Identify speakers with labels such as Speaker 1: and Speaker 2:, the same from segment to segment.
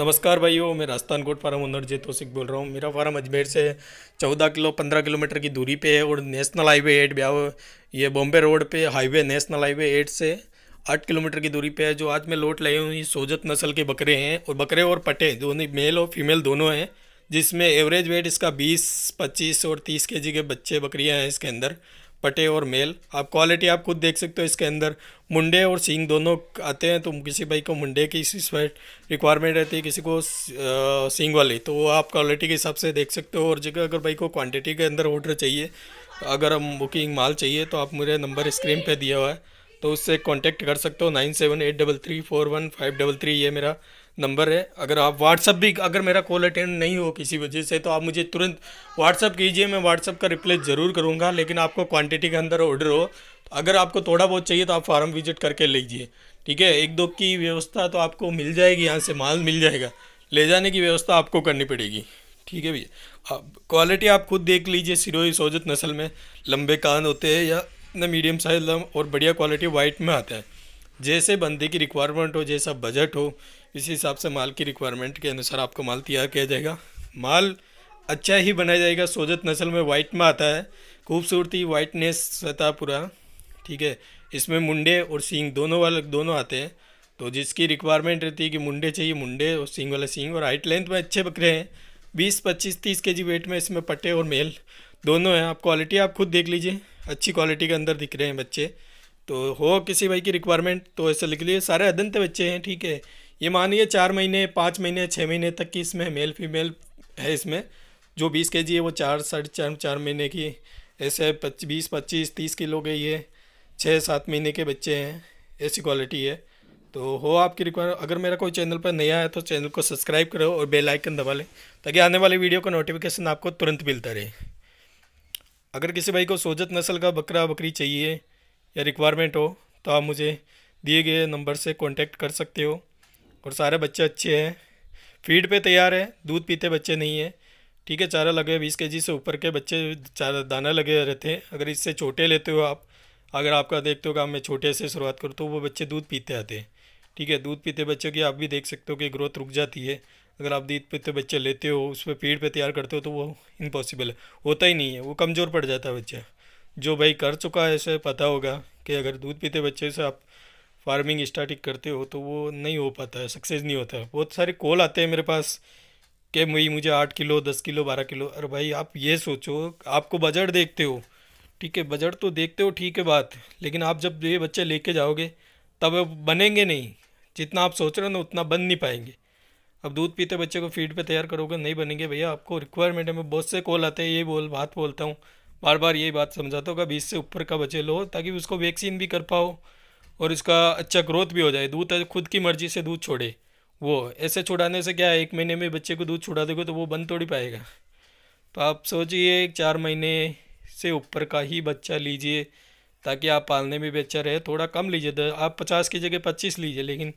Speaker 1: नमस्कार भाइयों मैं राजस्थान कोट फार्म ओनर जय सिख बोल रहा हूँ मेरा फार्म अजमेर से चौदह किलो पंद्रह किलोमीटर की दूरी पे है और नेशनल हाईवे एट ब्याव ये बॉम्बे रोड पे हाईवे नेशनल हाईवे एट से आठ किलोमीटर की दूरी पे है जो आज मैं लोट लाई हूँ ये सोजत नस्ल के बकरे हैं और बकरे और पटे दोनों मेल और फीमेल दोनों हैं जिसमें एवरेज वेट इसका बीस पच्चीस और तीस के के बच्चे बकरियाँ हैं इसके अंदर पटे और मेल आप क्वालिटी आप खुद देख सकते हो इसके अंदर मुंडे और सींग दोनों आते हैं तो किसी भाई को मुंडे की स्वेट रिक्वायरमेंट रहती है किसी को सींग वाली तो वो आप क्वालिटी के हिसाब से देख सकते हो और जगह अगर भाई को क्वांटिटी के अंदर ऑर्डर चाहिए अगर हम बुकिंग माल चाहिए तो आप मुझे नंबर स्क्रीन पर दिया हुआ है तो उससे कॉन्टेक्ट कर सकते हो nine seven eight double three four one five double three ये मेरा नंबर है अगर आप व्हाट्सअप भी अगर मेरा कॉल अटेंड नहीं हो किसी वजह से तो आप मुझे तुरंत व्हाट्सअप कीजिए मैं व्हाट्सअप का रिप्लाई ज़रूर करूँगा लेकिन आपको क्वांटिटी के अंदर ऑर्डर हो तो अगर आपको थोड़ा बहुत चाहिए तो आप फार्म विजिट करके लीजिए ठीक है एक दो की व्यवस्था तो आपको मिल जाएगी यहाँ से माल मिल जाएगा ले जाने की व्यवस्था आपको करनी पड़ेगी ठीक है भैया आप क्वालिटी आप खुद देख लीजिए सिरोही सोजत नस्ल में लंबे कान होते हैं या ना मीडियम साइज और बढ़िया क्वालिटी वाइट में आता है जैसे बंदे की रिक्वायरमेंट हो जैसा बजट हो इस हिसाब से माल की रिक्वायरमेंट के अनुसार आपको माल तैयार किया जाएगा माल अच्छा ही बनाया जाएगा सोजत नस्ल में वाइट में आता है खूबसूरती वाइटनेस सतह पूरा ठीक है इसमें मुंडे और सींग दोनों वाले दोनों आते हैं तो जिसकी रिक्वायरमेंट रहती है कि मुंडे चाहिए मुंडे और सींग वाला सींग और हाइट लेंथ में अच्छे बकरे हैं बीस पच्चीस तीस के जी वेट में इसमें पट्टे और मेल दोनों हैं आप क्वालिटी आप खुद देख लीजिए अच्छी क्वालिटी के अंदर दिख रहे हैं बच्चे तो हो किसी भाई की रिक्वायरमेंट तो ऐसे लिख लिए सारे अदंत बच्चे हैं ठीक है ये मानिए चार महीने पाँच महीने छः महीने तक की इसमें मेल फीमेल है इसमें जो बीस के जी है वो चार साढ़े चार चार महीने की ऐसे बीस पच्चीस तीस किलो के ये छः सात महीने के बच्चे हैं ऐसी क्वालिटी है तो हो आपकी रिक्वायर अगर मेरा कोई चैनल पर नया है तो चैनल को सब्सक्राइब करो और बेल आइकन दबा लें ताकि आने वाले वीडियो का नोटिफिकेशन आपको तुरंत मिलता रहे अगर किसी भाई को सोजत नस्ल का बकरा बकरी चाहिए या रिक्वायरमेंट हो तो आप मुझे दिए गए नंबर से कॉन्टेक्ट कर सकते हो और सारे बच्चे अच्छे हैं फीड पे तैयार है दूध पीते बच्चे नहीं है ठीक है चारा लगे बीस के से ऊपर के बच्चे चारा दाना लगे रहते हैं अगर इससे छोटे लेते हो आप अगर आपका देखते हो कि मैं छोटे से शुरुआत करूँ तो वो बच्चे दूध पीते आते हैं ठीक है दूध पीते बच्चों की आप भी देख सकते हो कि ग्रोथ रुक जाती है अगर आप दूध पीते बच्चे लेते हो उस पर फीड पर तैयार करते हो तो वो इम्पॉसिबल है होता ही नहीं है वो कमज़ोर पड़ जाता है बच्चा जो भाई कर चुका है ऐसे पता होगा कि अगर दूध पीते बच्चे से आप फार्मिंग स्टार्टिंग करते हो तो वो नहीं हो पाता है सक्सेस नहीं होता है बहुत सारे कॉल आते हैं मेरे पास कि भाई मुझे आठ किलो दस किलो बारह किलो अरे भाई आप ये सोचो आपको बजट देखते हो ठीक है बजट तो देखते हो ठीक है बात लेकिन आप जब ये बच्चे लेके जाओगे तब बनेंगे नहीं जितना आप सोच रहे हो ना उतना बन नहीं पाएंगे अब दूध पीते बच्चे को फीड पे तैयार करोगे नहीं बनेंगे भैया आपको रिक्वायरमेंट है मैं बहुत से कॉल आते हैं ये बोल बात बोलता हूँ बार बार यही बात समझाता होगा बीस से ऊपर का बचे लो ताकि उसको वैक्सीन भी कर पाओ और इसका अच्छा ग्रोथ भी हो जाए दूध खुद की मर्जी से दूध छोड़े वो ऐसे छुड़ाने से क्या है एक महीने में बच्चे को दूध छुड़ा देगा तो वो बंद ही पाएगा तो आप सोचिए चार महीने से ऊपर का ही बच्चा लीजिए ताकि आप पालने में भी अच्छा रहे थोड़ा कम लीजिए आप पचास की जगह पच्चीस लीजिए लेकिन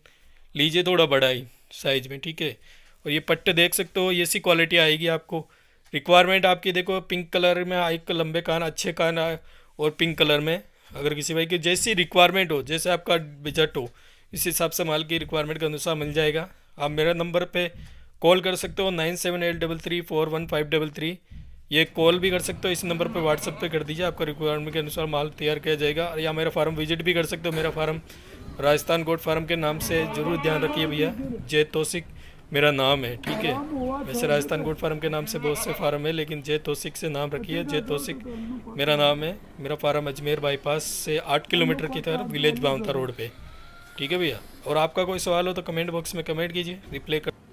Speaker 1: लीजिए थोड़ा बड़ा ही साइज में ठीक है और ये पट्टे देख सकते हो ये सी क्वालिटी आएगी आपको रिक्वायरमेंट आपकी देखो पिंक कलर में हाँ, एक लंबे कान अच्छे कान हाँ, और पिंक कलर में अगर किसी भाई की जैसी रिक्वायरमेंट हो जैसे आपका बजट हो इस हिसाब से माल की रिक्वायरमेंट के अनुसार मिल जाएगा आप मेरा नंबर पे कॉल कर सकते हो nine seven eight double three four one five double three ये कॉल भी कर सकते हो इस नंबर पे व्हाट्सअप पे कर दीजिए आपका रिक्वायरमेंट के अनुसार माल तैयार किया जाएगा या मेरा फार्म विजिट भी कर सकते हो मेरा फार्म राजस्थान गोड फार्म के नाम से ज़रूर ध्यान रखिए भैया जय तोसिक मेरा नाम है ठीक है वैसे राजस्थान तो। गुड फार्म के नाम से बहुत से फार्म है लेकिन जय तोसिक से नाम रखी है तोसिक मेरा नाम है मेरा फार्म अजमेर बाईपास से आठ किलोमीटर की तरफ विलेज बावता रोड पे ठीक है भैया और आपका कोई सवाल हो तो कमेंट बॉक्स में कमेंट कीजिए रिप्लाई कर